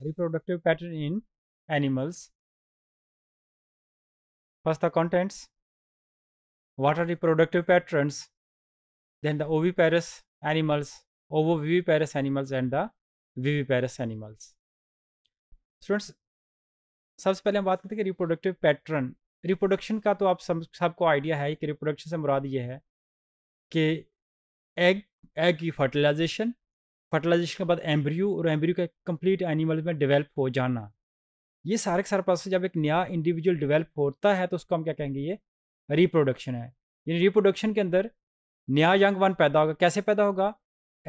reproductive pattern in animals. First the contents, what are reproductive patterns, then the oviparous animals, ovoviviparous animals and the viviparous animals. Students, सबसे पहले हम बात करते हैं कि reproductive pattern reproduction का तो आप सब सबको आइडिया है कि रिप्रोडक्शन से मुराद ये है कि एग एग की फर्टिलाइजेशन फर्टिलाइजेशन के बाद एम्ब्रियो और एम्ब्रियो का कंप्लीट एनिमल में डेवलप हो जाना ये सारे के सारे प्रोसेस जब एक नया इंडिविजुअल डेवलप होता है तो उसको हम क्या कहेंगे ये रिप्रोडक्शन है यानी रिप्रोडक्शन के अंदर नया यंग वन पैदा होगा कैसे पैदा होगा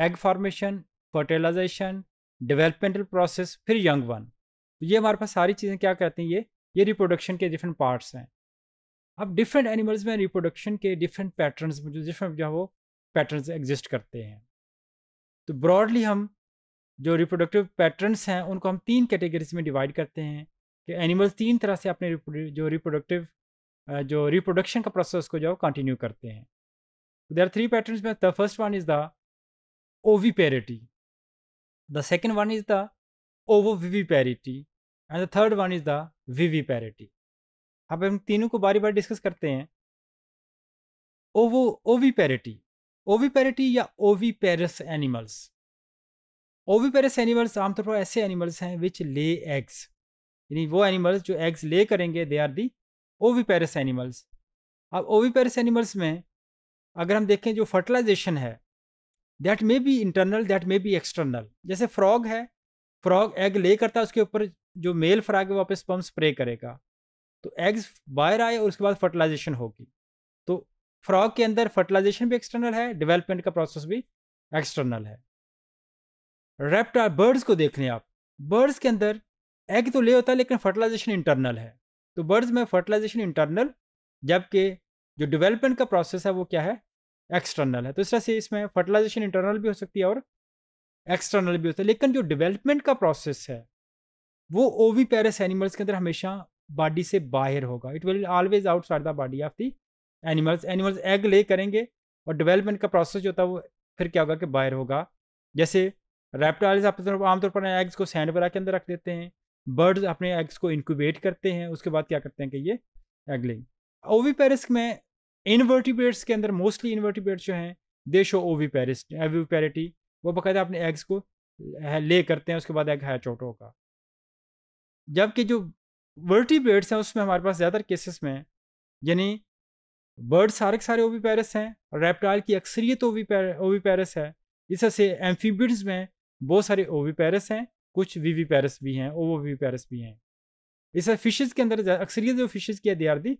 egg formation fertilization developmental process फिर यंग वन तो ये हमारे पास सारी चीज़ें क्या कहते हैं ये ये रिप्रोडक्शन के डिफरेंट पार्ट्स हैं अब डिफरेंट एनिमल्स में रिप्रोडक्शन के डिफरेंट पैटर्न्स जो डिफरेंट जो वो पैटर्न्स एग्जिस्ट करते हैं तो ब्रॉडली हम जो रिप्रोडक्टिव पैटर्न्स हैं उनको हम तीन कैटेगरीज में डिवाइड करते हैं कि एनिमल्स तीन तरह से अपने जो रिप्रोडक्टिव जो रिप्रोडक्शन का प्रोसेस को जो कंटिन्यू करते हैं तो आर थ्री पैटर्न में first one is the oviparity the second one is the second one viviparity and the third one is the viviparity अब हम तीनों को बारी बारी डिस्कस करते हैं ओवो पेरिटी ओवीपेरिटी या ओवीपेरस एनिमल्स ओविपेरस एनिमल्स आमतौर पर ऐसे एनिमल्स हैं विच ले एग्स यानी वो एनिमल्स जो एग्स ले करेंगे they are the oviparous animals अब ओविपेरस एनिमल्स में अगर हम देखें जो फर्टिलाइजेशन है that may be internal that may be external जैसे फ्रॉग है फ्रॉग एग ले करता है उसके ऊपर जो मेल फ्रॉग है वापस पम्प स्प्रे करेगा तो एग्स बाहर आए और उसके बाद फर्टिलाइजेशन होगी फ्रॉग के अंदर फर्टिलाइजेशन भी एक्सटर्नल है डेवलपमेंट का प्रोसेस भी एक्सटर्नल है रेप्ट बर्ड्स को देख लें आप बर्ड्स के अंदर एग तो ले होता है लेकिन फर्टिलाइजेशन इंटरनल है तो बर्ड्स में फर्टिलाइजेशन इंटरनल जबकि जो डेवलपमेंट का प्रोसेस है वो क्या है एक्सटर्नल है तो इस तरह से इसमें फर्टिलाइजेशन इंटरनल भी हो सकती है और एक्सटर्नल भी होता है लेकिन जो डेवलपमेंट का प्रोसेस है वो ओवी पैरस एनिमल्स के अंदर हमेशा बॉडी से बाहर होगा it will always outside the body of the animals animals egg lay करेंगे और डेवलपमेंट का प्रोसेस जो होता है वो फिर क्या होगा कि बाहर होगा जैसे रेप्टाइल्स तो आमतौर पर एग्स को सैंड बना के अंदर रख देते हैं बर्ड्स अपने एग्स को इनक्यूबेट करते हैं उसके बाद क्या करते हैं कि ये एग लेंगे ओवी पेरिस में इन्वर्टिबेट्स के अंदर मोस्टली इन्वर्टिबेट्स जो हैं they show oviparous viviparity वो बाकायदा अपने एग्स को ले करते हैं उसके बाद एग हैच आउट होगा जबकि जो वर्टिब्रेट्स हैं उसमें हमारे पास ज़्यादातर केसेस में यानी बर्ड सारे के सारे पैरस हैं रेप्टाइल की अक्सरियत ओवीपैरस है इस तरह से एम्फीबिड्स में बहुत सारे ओवी पैरस हैं कुछ पैरस भी हैं पैरस भी हैं इस तरह फिशेज के अंदर अक्सरियत जो फिशेज की है दे आर दी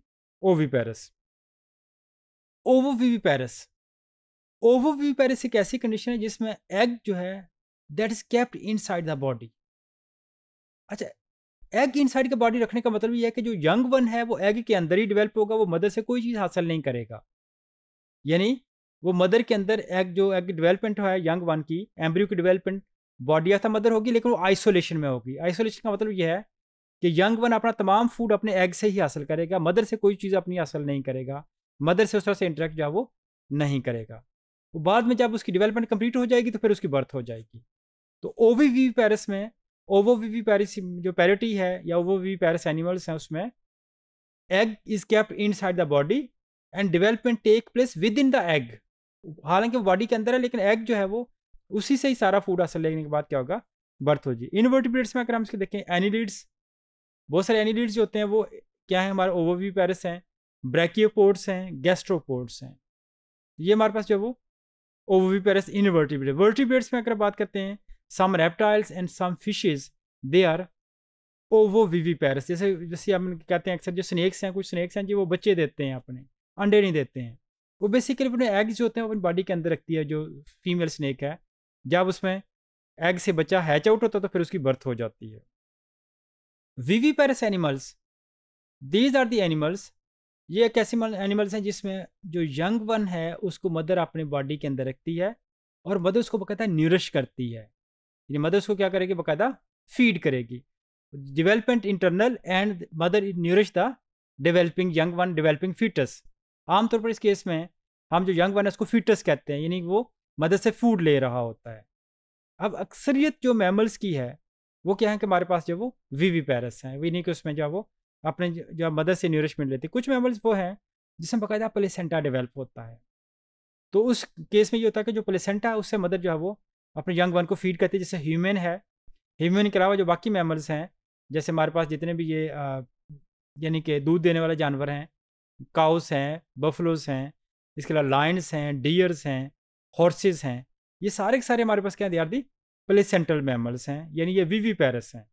ओवीपैरस ओवोवीपैरस पैरस एक ऐसी कंडीशन है जिसमें एग जो है that is kept inside the body अच्छा एग इनसाइड के बॉडी रखने का मतलब यह है कि जो यंग वन है वो एग के अंदर ही डेवलप होगा वो मदर से कोई चीज़ हासिल नहीं करेगा यानी वो मदर के अंदर एग जो एग डेवलपमेंट है यंग वन की एम्ब्रियो की development body of the mother होगी लेकिन वो आइसोलेशन में होगी आइसोलेशन का मतलब यह है कि यंग वन अपना तमाम फूड अपने एग से ही हासिल करेगा मदर से कोई चीज़ अपनी हासिल नहीं करेगा मदर से उस तरह से इंटरेक्ट जो है वो नहीं करेगा वो बाद में जब उसकी डेवलपमेंट कंप्लीट हो जाएगी तो फिर उसकी बर्थ हो जाएगी तो ओ वी पैरस में ओवो वीवी पैरिस जो पैरिटी है या ओवो वीवी पैरिस एनिमल्स हैं उसमें egg is kept inside the body and development take place within the egg हालांकि बॉडी के अंदर है लेकिन एग जो है वो उसी से ही सारा फूड असर लेने के बाद क्या होगा बर्थ हो जी इनवर्टिब्रेट्स में अगर हम इसको देखें एनिलीड्स बहुत सारे एनिलीड्स जो होते हैं वो क्या है हमारे ओवोवी पैरिस हैं ब्रैकियोपोर्ट्स हैं गैस्ट्रोपोर्ट्स हैं ये हमारे पास जो है वो ओवोवी पैरिस इनवर्टिब्रेट वर्टिब्रेट्स में अगर बात करते हैं some reptiles and some fishes they are ovoviviparous जैसे जैसे हम कहते हैं अक्सर जो स्नेक्स हैं कुछ स्नेक्स हैं जो वो बच्चे देते हैं अपने अंडे नहीं देते हैं वो बेसिकली अपने एग्स जो होते हैं वो अपनी बॉडी के अंदर रखती है जो फीमेल स्नैक है जब उसमें एग से बच्चा हैच आउट होता है तो फिर उसकी बर्थ हो जाती है viviparous animals these are the animals ये एक ऐसे एनिमल्स हैं जिसमें जो यंग वन है उसको मदर अपने बॉडी के अंदर रखती है और मदर उसको कहता है न्यूरिश करती है यानी मदर उसको क्या करेगी बाकायदा फीड करेगी development internal and mother nourish the developing young one developing foetus आमतौर पर इस केस में हम जो यंग वन है उसको फीटस कहते हैं यानी वो मदर से फूड ले रहा होता है अब अक्सरियत जो मैमल्स की है वो क्या है कि हमारे पास जो वो वीवी पैरस हैं वी नहीं कि उसमें जो वो अपने जो मदर से न्यूरिशमेंट लेते कुछ मैमल्स वो हैं जिसमें बाकायदा प्लेसेंटा डिवेल्प होता है तो उस केस में ये होता है कि जो प्लेसेंटा उससे मदर जो है वो अपने यंग वन को फीड करती है जैसे ह्यूमन है ह्यूमन के अलावा जो बाकी मैमल्स हैं जैसे हमारे पास जितने भी ये यानी कि दूध देने वाले जानवर हैं काउस हैं बफलोस हैं इसके अलावा लाइन्स हैं डियर्स हैं हॉर्सेस हैं ये सारे के सारे हमारे पास क्या दिया दी प्लेसेंट्रल मैमल्स हैं यानी ये वीवी पैरस हैं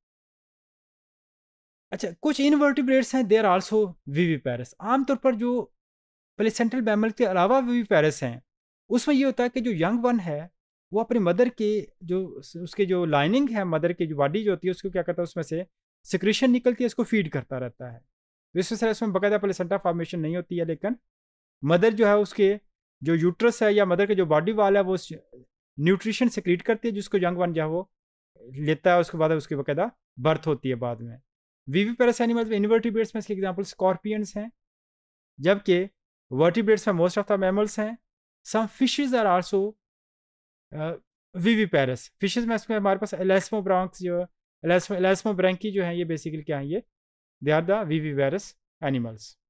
अच्छा कुछ इनवर्टिब्रेट्स हैं दे आर आल्सो वीवी पैरस आमतौर पर जो प्लेसेंट्रल मैमल के अलावा वीवी पैरस हैं उसमें ये होता है कि जो यंग वन है वो अपनी मदर के जो उसके जो लाइनिंग है मदर की जो बॉडी जो होती है उसको क्या करता है उसमें से सिक्रेशन निकलती है उसको फीड करता रहता है तो इस तरह इसमें बाकायदा प्लेसेंटा फॉर्मेशन नहीं होती है लेकिन मदर जो है उसके जो यूट्रस है या मदर के जो बॉडी वाल है वो न्यूट्रिशन सिक्रीट करती है जिसको यंग वन जो है वो लेता है उसके बाद उसकी बाकायदा बर्थ होती है बाद में वीवी पेरस एनिमल्स में इनवर्टिब्रेट्स में इसके एग्जाम्पल स्कॉर्पियंस हैं जबकि वर्टिब्रेट्स में मोस्ट ऑफ द मैमल्स हैं some fishes are also viviparous fishes match में हमारे पास एलेसमो ब्रांक्स जो है एलेसमो एलेस्मो ब्रैंकी जो है ये बेसिकली क्या है ये they are the viviparous animals